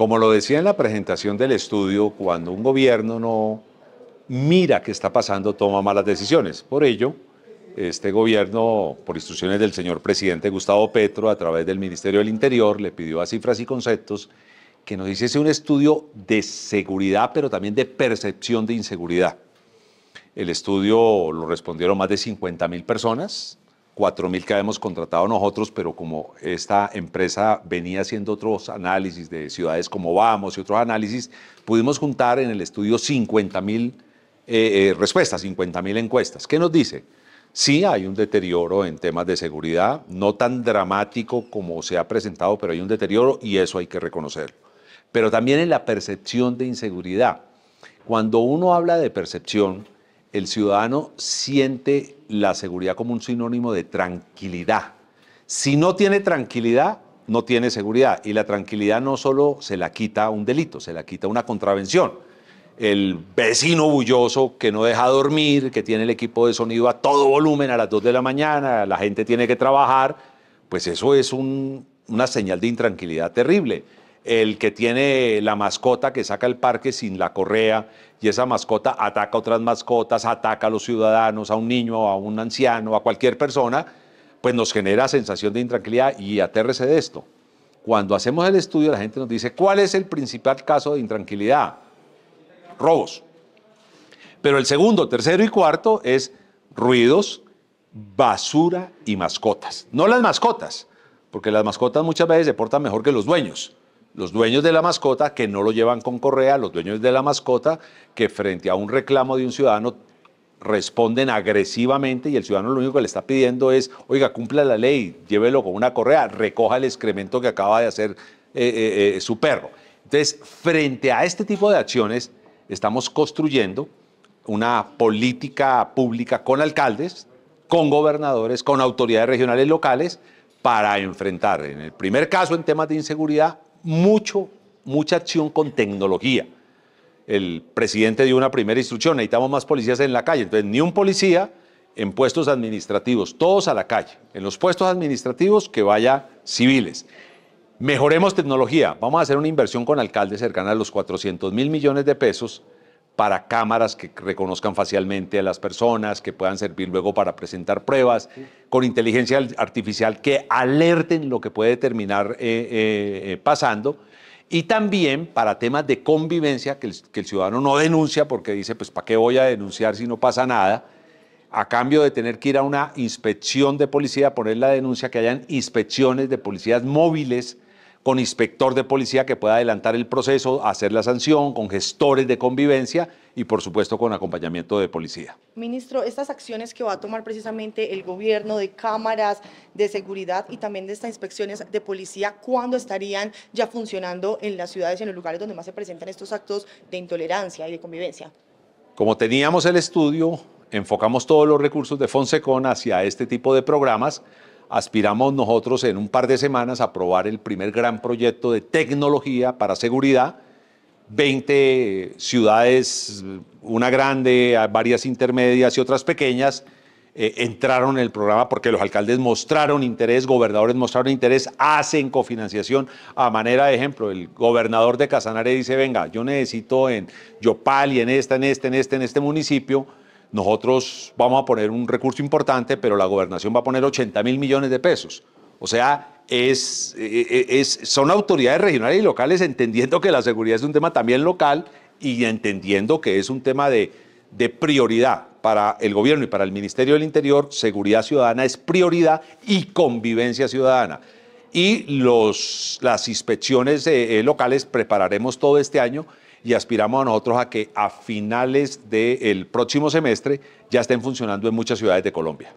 Como lo decía en la presentación del estudio, cuando un gobierno no mira qué está pasando, toma malas decisiones. Por ello, este gobierno, por instrucciones del señor presidente Gustavo Petro, a través del Ministerio del Interior, le pidió a Cifras y Conceptos que nos hiciese un estudio de seguridad, pero también de percepción de inseguridad. El estudio lo respondieron más de 50 mil personas, 4.000 que habíamos contratado nosotros, pero como esta empresa venía haciendo otros análisis de ciudades como Vamos y otros análisis, pudimos juntar en el estudio 50.000 eh, eh, respuestas, 50.000 encuestas. ¿Qué nos dice? Sí hay un deterioro en temas de seguridad, no tan dramático como se ha presentado, pero hay un deterioro y eso hay que reconocerlo. Pero también en la percepción de inseguridad. Cuando uno habla de percepción, el ciudadano siente la seguridad como un sinónimo de tranquilidad. Si no tiene tranquilidad, no tiene seguridad. Y la tranquilidad no solo se la quita un delito, se la quita una contravención. El vecino bulloso que no deja dormir, que tiene el equipo de sonido a todo volumen a las 2 de la mañana, la gente tiene que trabajar, pues eso es una señal de intranquilidad terrible el que tiene la mascota que saca el parque sin la correa y esa mascota ataca a otras mascotas, ataca a los ciudadanos, a un niño, a un anciano, a cualquier persona, pues nos genera sensación de intranquilidad y aterrece de esto. Cuando hacemos el estudio la gente nos dice, ¿cuál es el principal caso de intranquilidad? Robos. Pero el segundo, tercero y cuarto es ruidos, basura y mascotas. No las mascotas, porque las mascotas muchas veces se portan mejor que los dueños los dueños de la mascota que no lo llevan con correa, los dueños de la mascota que frente a un reclamo de un ciudadano responden agresivamente y el ciudadano lo único que le está pidiendo es, oiga, cumpla la ley, llévelo con una correa, recoja el excremento que acaba de hacer eh, eh, eh, su perro. Entonces, frente a este tipo de acciones, estamos construyendo una política pública con alcaldes, con gobernadores, con autoridades regionales locales, para enfrentar, en el primer caso, en temas de inseguridad, mucho, mucha acción con tecnología. El presidente dio una primera instrucción, necesitamos más policías en la calle, entonces ni un policía en puestos administrativos, todos a la calle, en los puestos administrativos que vaya civiles. Mejoremos tecnología, vamos a hacer una inversión con alcaldes cercana a los 400 mil millones de pesos para cámaras que reconozcan facialmente a las personas, que puedan servir luego para presentar pruebas, con inteligencia artificial que alerten lo que puede terminar eh, eh, eh, pasando. Y también para temas de convivencia que el, ciudadano no denuncia porque dice, pues, ¿para qué voy a denunciar si no pasa nada? a cambio de tener que ir a una inspección de policía, poner la denuncia, que hayan inspecciones de policías móviles con inspector de policía que pueda adelantar el proceso, hacer la sanción, con gestores de convivencia y por supuesto con acompañamiento de policía. Ministro, estas acciones que va a tomar precisamente el gobierno de cámaras de seguridad y también de estas inspecciones de policía, ¿cuándo estarían ya funcionando en las ciudades y en los lugares donde más se presentan estos actos de intolerancia y de convivencia? Como teníamos el estudio, enfocamos todos los recursos de Fonsecon hacia este tipo de programas aspiramos nosotros en un par de semanas a aprobar el primer gran proyecto de tecnología para seguridad. 20 ciudades, una grande, varias intermedias y otras pequeñas, eh, entraron en el programa porque los alcaldes mostraron interés, gobernadores mostraron interés, hacen cofinanciación. A manera de ejemplo, el gobernador de Casanare dice, venga, yo necesito en Yopal y en esta, en este, en este, en este municipio nosotros vamos a poner un recurso importante, pero la gobernación va a poner 80 mil millones de pesos. O sea, e, e, e, son autoridades regionales y locales entendiendo que la seguridad es un tema también local y entendiendo que es un tema de, prioridad para el gobierno y para el Ministerio del Interior. Seguridad ciudadana es prioridad y convivencia ciudadana. Y las inspecciones eh, eh, locales prepararemos todo este año y aspiramos a nosotros a que a finales del próximo semestre ya estén funcionando en muchas ciudades de Colombia.